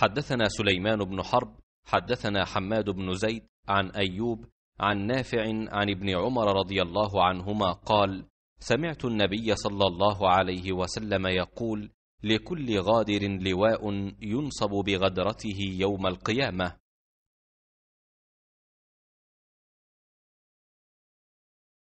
حدثنا سليمان بن حرب حدثنا حماد بن زيد عن ايوب عن نافع عن ابن عمر رضي الله عنهما قال سمعت النبي صلى الله عليه وسلم يقول لكل غادر لواء ينصب بغدرته يوم القيامه